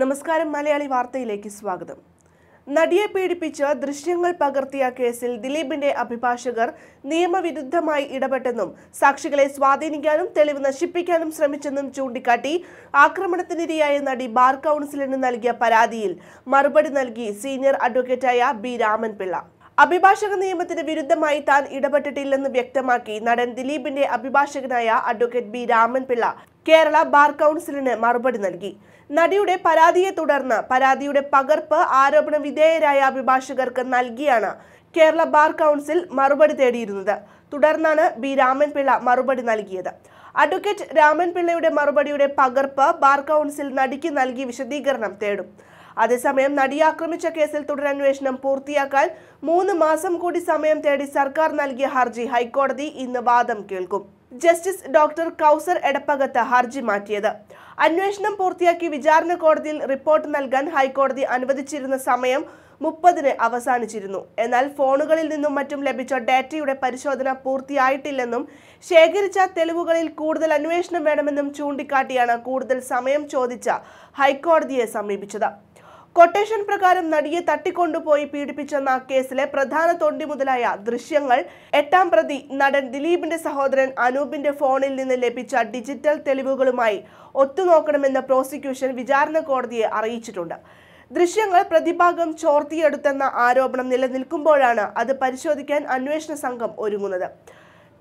നമസ്കാരം മലയാളി വാർത്തയിലേക്ക് സ്വാഗതം നടിയെ പീഡിപ്പിച്ച് ദൃശ്യങ്ങൾ പകർത്തിയ കേസിൽ ദിലീപിന്റെ അഭിഭാഷകർ നിയമവിരുദ്ധമായി ഇടപെട്ടെന്നും സാക്ഷികളെ സ്വാധീനിക്കാനും തെളിവ് നശിപ്പിക്കാനും ശ്രമിച്ചെന്നും ചൂണ്ടിക്കാട്ടി ആക്രമണത്തിനിരയായ നടി ബാർ കൗൺസിലിന് നൽകിയ പരാതിയിൽ മറുപടി നൽകി സീനിയർ അഡ്വക്കേറ്റായ ബി രാമൻപിള്ള അഭിഭാഷക നിയമത്തിന് വിരുദ്ധമായി താൻ ഇടപെട്ടിട്ടില്ലെന്ന് വ്യക്തമാക്കി നടൻ ദിലീപിന്റെ അഭിഭാഷകനായ advocate B Raman Pillai Kerala bar കൗൺസിലിന് മറുപടി നൽകി നടിയുടെ പരാതിയെ തുടർന്ന് പരാതിയുടെ പകർപ്പ് ആരോപണ വിധേയരായ അഭിഭാഷകർക്ക് നൽകിയാണ് കേരള ബാർ കൗൺസിൽ മറുപടി തേടിയിരുന്നത് തുടർന്നാണ് ബി രാമൻപിള്ള മറുപടി നൽകിയത് അഡ്വക്കേറ്റ് രാമൻപിള്ളയുടെ മറുപടിയുടെ പകർപ്പ് ബാർ കൗൺസിൽ നടിക്ക് നൽകി വിശദീകരണം തേടും അതേസമയം നടി ആക്രമിച്ച കേസിൽ തുടരന്വേഷണം പൂർത്തിയാക്കാൻ മൂന്ന് മാസം കൂടി സമയം തേടി സർക്കാർ നൽകിയ ഹർജി ഹൈക്കോടതി ഇന്ന് വാദം കേൾക്കും ജസ്റ്റിസ് ഡോക്ടർ കൗസർ എടപ്പകത്ത് ഹർജി മാറ്റിയത് അന്വേഷണം പൂർത്തിയാക്കി വിചാരണ കോടതിയിൽ റിപ്പോർട്ട് നൽകാൻ ഹൈക്കോടതി അനുവദിച്ചിരുന്ന സമയം മുപ്പതിന് അവസാനിച്ചിരുന്നു എന്നാൽ ഫോണുകളിൽ നിന്നും മറ്റും ലഭിച്ച ഡാറ്റയുടെ പരിശോധന പൂർത്തിയായിട്ടില്ലെന്നും ശേഖരിച്ച തെളിവുകളിൽ കൂടുതൽ അന്വേഷണം വേണമെന്നും ചൂണ്ടിക്കാട്ടിയാണ് കൂടുതൽ സമയം ചോദിച്ച ഹൈക്കോടതിയെ സമീപിച്ചത് കൊട്ടേഷൻ പ്രകാരം നടിയെ തട്ടിക്കൊണ്ടുപോയി പീഡിപ്പിച്ചെന്ന കേസിലെ പ്രധാന തൊണ്ടി മുതലായ ദൃശ്യങ്ങൾ എട്ടാം പ്രതി നടൻ ദിലീപിന്റെ സഹോദരൻ അനൂപിന്റെ ഫോണിൽ നിന്ന് ലഭിച്ച ഡിജിറ്റൽ തെളിവുകളുമായി ഒത്തുനോക്കണമെന്ന് പ്രോസിക്യൂഷൻ വിചാരണ കോടതിയെ അറിയിച്ചിട്ടുണ്ട് ദൃശ്യങ്ങൾ പ്രതിഭാഗം ചോർത്തിയെടുത്തെന്ന ആരോപണം നിലനിൽക്കുമ്പോഴാണ് അത് പരിശോധിക്കാൻ അന്വേഷണ സംഘം ഒരുങ്ങുന്നത്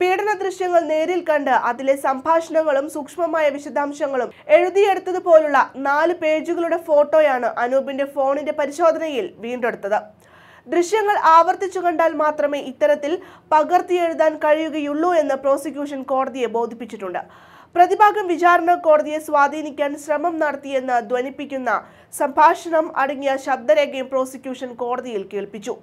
പീഡന ദൃശ്യങ്ങൾ നേരിൽ കണ്ട് അതിലെ സംഭാഷണങ്ങളും സൂക്ഷ്മമായ വിശദാംശങ്ങളും എഴുതിയെടുത്തതുപോലുള്ള നാല് പേജുകളുടെ ഫോട്ടോയാണ് അനൂപിന്റെ ഫോണിന്റെ പരിശോധനയിൽ വീണ്ടെടുത്തത് ദൃശ്യങ്ങൾ ആവർത്തിച്ചു കണ്ടാൽ മാത്രമേ ഇത്തരത്തിൽ പകർത്തിയെഴുതാൻ കഴിയുകയുള്ളൂ എന്ന് പ്രോസിക്യൂഷൻ കോടതിയെ ബോധിപ്പിച്ചിട്ടുണ്ട് പ്രതിഭാഗം വിചാരണ കോടതിയെ സ്വാധീനിക്കാൻ ശ്രമം നടത്തിയെന്ന് ധ്വനിപ്പിക്കുന്ന സംഭാഷണം അടങ്ങിയ ശബ്ദരേഖയും പ്രോസിക്യൂഷൻ കോടതിയിൽ കേൾപ്പിച്ചു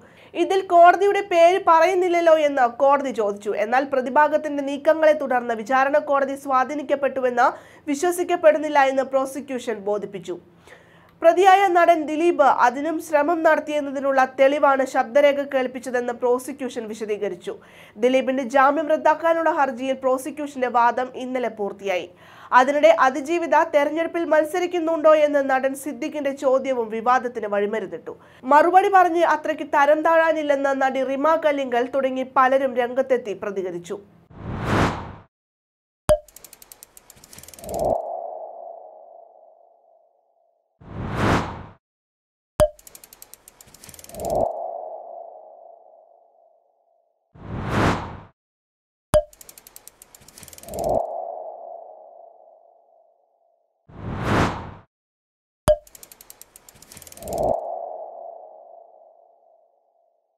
ഇതിൽ കോടതിയുടെ പേര് പറയുന്നില്ലല്ലോ എന്ന് കോടതി ചോദിച്ചു എന്നാൽ പ്രതിഭാഗത്തിന്റെ നീക്കങ്ങളെ തുടർന്ന് വിചാരണ കോടതി സ്വാധീനിക്കപ്പെട്ടുവെന്ന് വിശ്വസിക്കപ്പെടുന്നില്ല എന്ന് പ്രോസിക്യൂഷൻ ബോധിപ്പിച്ചു പ്രതിയായ നടൻ ദിലീപ് അതിനും ശ്രമം നടത്തിയെന്നതിനുള്ള തെളിവാണ് ശബ്ദരേഖ കേൾപ്പിച്ചതെന്ന് പ്രോസിക്യൂഷൻ വിശദീകരിച്ചു ദിലീപിന്റെ ജാമ്യം റദ്ദാക്കാനുള്ള ഹർജിയിൽ പ്രോസിക്യൂഷന്റെ വാദം ഇന്നലെ പൂർത്തിയായി അതിനിടെ അതിജീവിത തെരഞ്ഞെടുപ്പിൽ മത്സരിക്കുന്നുണ്ടോ എന്ന് നടൻ സിദ്ദിഖിന്റെ ചോദ്യവും വിവാദത്തിന് വഴിമരുന്നിട്ടു മറുപടി പറഞ്ഞ് അത്രയ്ക്ക് തരം താഴാനില്ലെന്ന് നടി റിമ കല്ലിങ്കൽ തുടങ്ങി പലരും രംഗത്തെത്തി പ്രതികരിച്ചു